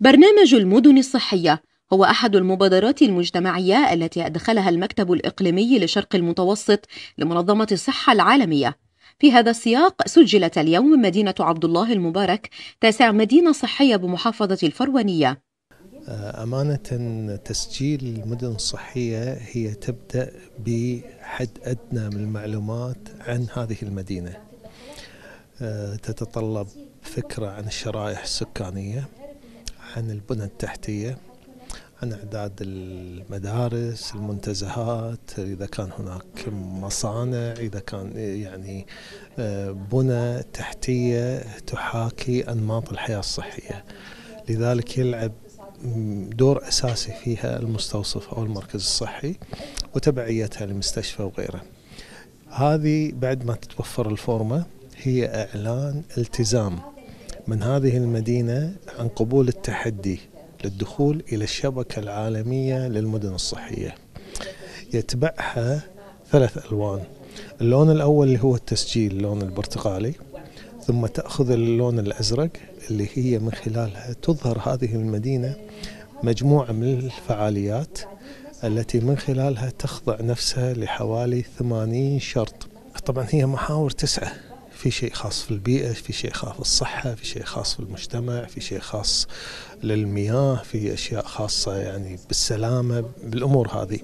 برنامج المدن الصحية هو أحد المبادرات المجتمعية التي أدخلها المكتب الإقليمي لشرق المتوسط لمنظمة الصحة العالمية. في هذا السياق سجلت اليوم مدينة عبد الله المبارك تاسع مدينة صحية بمحافظة الفروانية. آه، أمانة تسجيل المدن الصحية هي تبدأ بحد أدنى من المعلومات عن هذه المدينة. آه، تتطلب فكرة عن الشرائح السكانية عن البنى التحتية عن إعداد المدارس المنتزهات إذا كان هناك مصانع إذا كان يعني آه، بنى تحتية تحاكي أنماط الحياة الصحية لذلك يلعب دور أساسي فيها المستوصف أو المركز الصحي وتبعيتها المستشفى وغيره هذه بعد ما تتوفر الفورمة هي إعلان التزام من هذه المدينة عن قبول التحدي للدخول إلى الشبكة العالمية للمدن الصحية يتبعها ثلاث ألوان اللون الأول اللي هو التسجيل اللون البرتقالي ثم تأخذ اللون الأزرق اللي هي من خلالها تظهر هذه المدينة مجموعة من الفعاليات التي من خلالها تخضع نفسها لحوالي 80 شرط طبعا هي محاور تسعة في شيء خاص في البيئة في شيء خاص في الصحة في شيء خاص في المجتمع في شيء خاص للمياه في أشياء خاصة يعني بالسلامة بالأمور هذه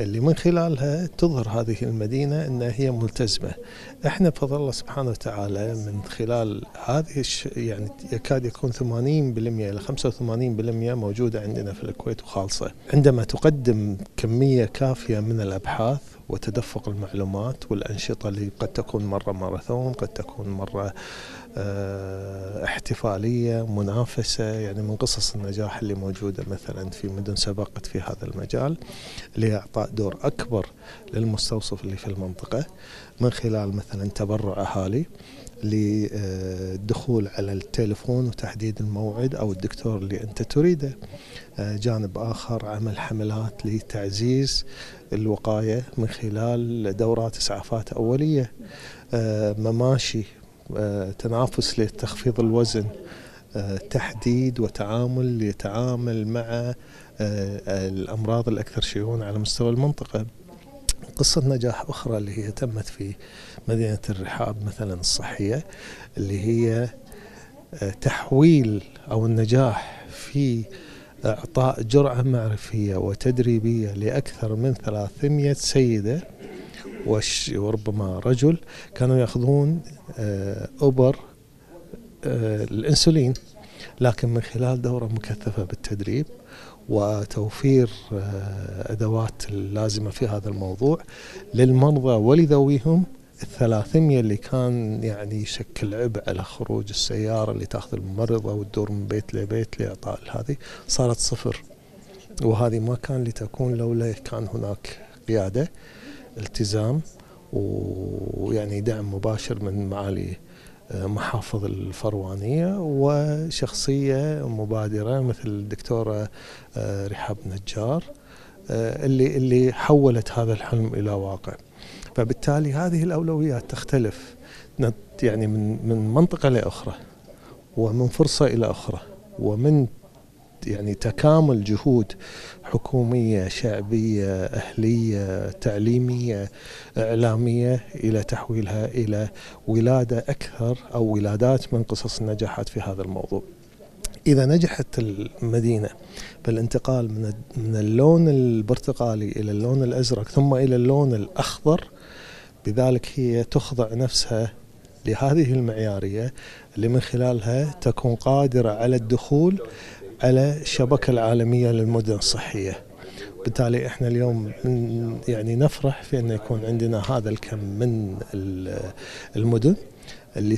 اللي من خلالها تظهر هذه المدينة أنها هي ملتزمة احنا بفضل الله سبحانه وتعالى من خلال هذه الش... يعني يكاد يكون 80% إلى 85% موجودة عندنا في الكويت وخالصة عندما تقدم كمية كافية من الأبحاث وتدفق المعلومات والأنشطة اللي قد تكون مرة ماراثون قد تكون مرة آه، احتفالية منافسة يعني من قصص النجاح اللي موجودة مثلا في مدن سبقت في هذا المجال لإعطاء دور أكبر للمستوصف اللي في المنطقة من خلال مثلا تبرع أهالي للدخول على التليفون وتحديد الموعد او الدكتور اللي انت تريده آه، جانب اخر عمل حملات لتعزيز الوقايه من خلال دورات اسعافات اوليه آه، مماشي تنافس لتخفيض الوزن آه، تحديد وتعامل ليتعامل مع آه، الأمراض الأكثر شيوعا على مستوى المنطقة قصة نجاح أخرى اللي هي تمت في مدينة الرحاب مثلا الصحية اللي هي آه، تحويل أو النجاح في إعطاء جرعة معرفية وتدريبية لأكثر من 300 سيدة وربما رجل كانوا ياخذون آه، اوبر آه، الانسولين لكن من خلال دوره مكثفه بالتدريب وتوفير آه، ادوات اللازمه في هذا الموضوع للمرضى ولذويهم الثلاثمية اللي كان يعني يشكل عبء على خروج السيارة اللي تاخذ الممرضة وتدور من بيت لبيت لإعطاء هذه صارت صفر وهذه ما كان لتكون لولا كان هناك قيادة التزام ويعني دعم مباشر من معالي آه، محافظ الفروانية وشخصية مبادرة مثل الدكتورة آه، رحاب نجار آه، اللي اللي حولت هذا الحلم إلى واقع فبالتالي هذه الأولويات تختلف يعني من من منطقة لأخرى ومن فرصة إلى أخرى ومن يعني تكامل جهود حكوميه شعبيه اهليه تعليميه اعلاميه الى تحويلها الى ولاده اكثر او ولادات من قصص النجاحات في هذا الموضوع. اذا نجحت المدينه بالانتقال من من اللون البرتقالي الى اللون الازرق ثم الى اللون الاخضر بذلك هي تخضع نفسها لهذه المعياريه اللي من خلالها تكون قادره على الدخول على الشبكة العالمية للمدن الصحية بالتالي احنا اليوم يعني نفرح في أن يكون عندنا هذا الكم من المدن اللي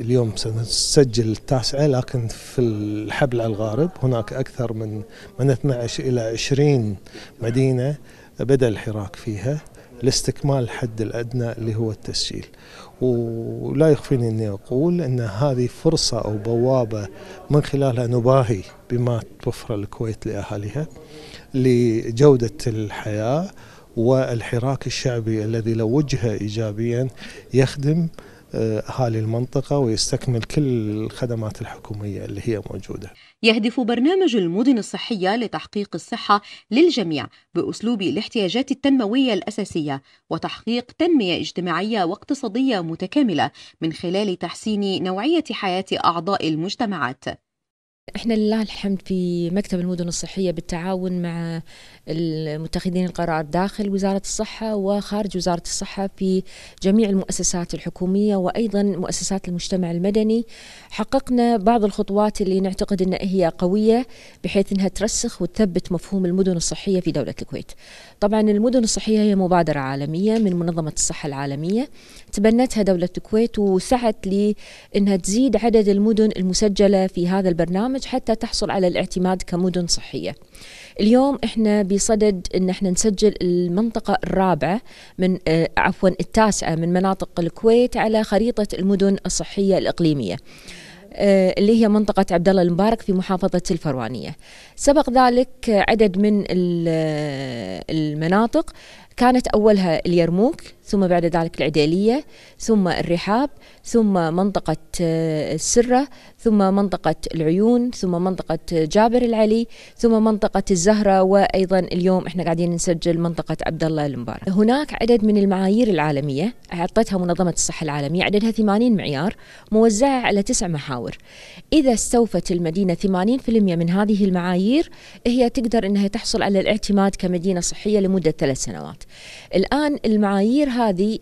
اليوم سنسجل التاسعة لكن في الحبل على الغارب هناك أكثر من من 12 إلى 20 مدينة بدأ الحراك فيها لاستكمال الحد الأدنى اللي هو التسجيل ولا يخفيني اني اقول ان هذه فرصه او بوابه من خلالها نباهي بما توفره الكويت لاهاليها لجوده الحياه والحراك الشعبي الذي لو وجه ايجابيا يخدم آه، اهالي المنطقه ويستكمل كل الخدمات الحكوميه اللي هي موجوده. يهدف برنامج المدن الصحيه لتحقيق الصحه للجميع باسلوب الاحتياجات التنمويه الاساسيه وتحقيق تنميه اجتماعيه واقتصاديه متكامله من خلال تحسين نوعيه حياه اعضاء المجتمعات. احنا لله الحمد في مكتب المدن الصحيه بالتعاون مع المتخذين القرار داخل وزاره الصحه وخارج وزاره الصحه في جميع المؤسسات الحكوميه وايضا مؤسسات المجتمع المدني حققنا بعض الخطوات اللي نعتقد انها هي قويه بحيث انها ترسخ وتثبت مفهوم المدن الصحيه في دوله الكويت. طبعا المدن الصحيه هي مبادره عالميه من منظمه الصحه العالميه تبنتها دوله الكويت وسعت لانها تزيد عدد المدن المسجله في هذا البرنامج الخارج حتى تحصل على الاعتماد كمدن صحية اليوم احنا بصدد ان احنا نسجل المنطقة الرابعة من آه عفوا التاسعة من مناطق الكويت على خريطة المدن الصحية الإقليمية آه، اللي هي منطقة عبد الله المبارك في محافظة الفروانية. سبق ذلك عدد من آه، المناطق كانت أولها اليرموك ثم بعد ذلك العديلية ثم الرحاب ثم منطقة آه، السرة ثم منطقة العيون ثم منطقة جابر العلي ثم منطقة الزهرة وأيضا اليوم احنا قاعدين نسجل منطقة عبد الله المبارك هناك عدد من المعايير العالمية أعطتها منظمة الصحة العالمية عددها 80 معيار موزعة على تسع محاور إذا استوفت المدينة 80% من هذه المعايير هي تقدر أنها تحصل على الاعتماد كمدينة صحية لمدة ثلاث سنوات الآن المعايير هذه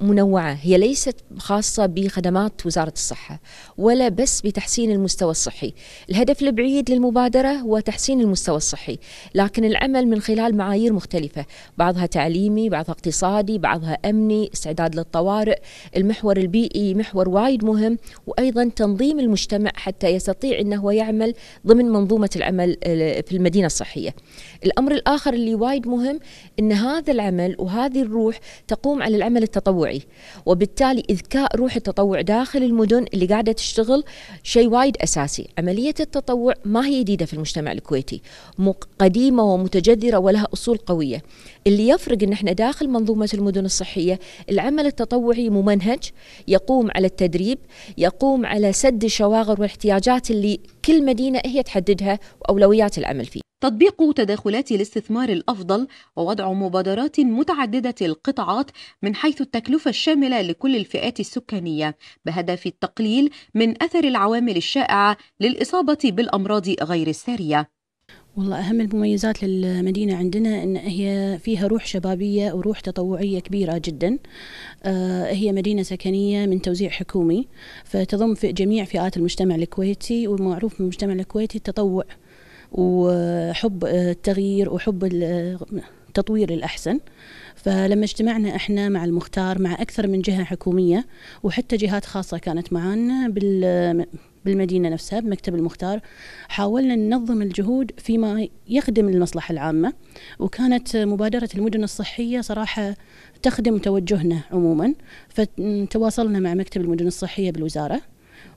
منوعة هي ليست خاصة بخدمات وزارة الصحة ولا بس بتحسين المستوى الصحي الهدف البعيد للمبادرة هو تحسين المستوى الصحي لكن العمل من خلال معايير مختلفة بعضها تعليمي بعضها اقتصادي بعضها أمني استعداد للطوارئ المحور البيئي محور وايد مهم وأيضا تنظيم المجتمع حتى يستطيع أنه هو يعمل ضمن منظومة العمل آه، في المدينة الصحية الأمر الآخر اللي وايد مهم أن هذا العمل وهذه الروح تقوم على العمل التطوعي وبالتالي إذكاء روح التطوع داخل المدن اللي قاعدة تشتغل شيء وايد أساسي عملية التطوع ما هي جديدة في المجتمع الكويتي قديمة ومتجذرة ولها أصول قوية اللي يفرق أن احنا داخل منظومة المدن الصحية العمل التطوعي ممنهج يقوم على التدريب يقوم على سد الشواغر والاحتياجات اللي كل مدينة هي تحددها وأولويات العمل فيه تطبيق تداخلات الاستثمار الأفضل ووضع مبادرات متعددة القطاعات من حيث التكلفة الشاملة لكل الفئات السكانية بهدف التقليل من أثر العوامل الشائعة للإصابة بالأمراض غير السارية والله أهم المميزات للمدينة عندنا أن هي فيها روح شبابية وروح تطوعية كبيرة جدا آه، هي مدينة سكنية من توزيع حكومي فتضم في جميع فئات المجتمع الكويتي والمعروف في المجتمع الكويتي التطوع وحب التغيير وحب تطوير الأحسن فلما اجتمعنا احنا مع المختار مع اكثر من جهه حكوميه وحتى جهات خاصه كانت معانا بال بالمدينه نفسها بمكتب المختار حاولنا ننظم الجهود فيما يخدم المصلحه العامه وكانت مبادره المدن الصحيه صراحه تخدم توجهنا عموما فتواصلنا مع مكتب المدن الصحيه بالوزاره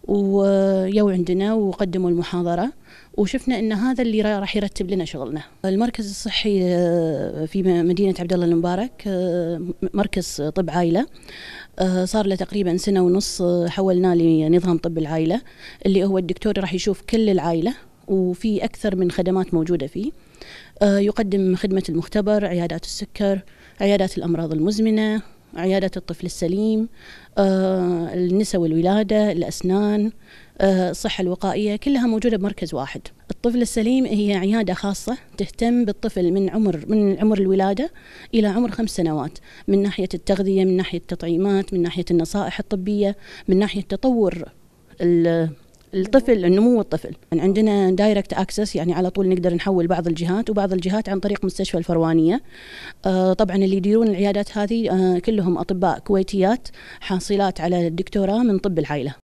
ويو عندنا وقدموا المحاضرة وشفنا ان هذا اللي راح يرتب لنا شغلنا. المركز الصحي آه، في مدينة عبد الله المبارك آه، مركز طب عائلة آه، صار له تقريبا سنة ونص حولناه لنظام طب العائلة اللي هو الدكتور راح يشوف كل العائلة وفي أكثر من خدمات موجودة فيه يقدم خدمة المختبر عيادات السكر عيادات الأمراض المزمنة عيادة الطفل السليم آه، النساء والولادة الأسنان آه، الصحة الوقائية كلها موجودة بمركز واحد الطفل السليم هي عيادة خاصة تهتم بالطفل من عمر من عمر الولادة إلى عمر خمس سنوات من ناحية التغذية من ناحية التطعيمات من ناحية النصائح الطبية من ناحية تطور الطفل النمو الطفل يعني عندنا دايركت اكسس يعني على طول نقدر نحول بعض الجهات وبعض الجهات عن طريق مستشفى الفروانيه آه طبعا اللي يديرون العيادات هذه آه كلهم اطباء كويتيات حاصلات على الدكتوراه من طب العائله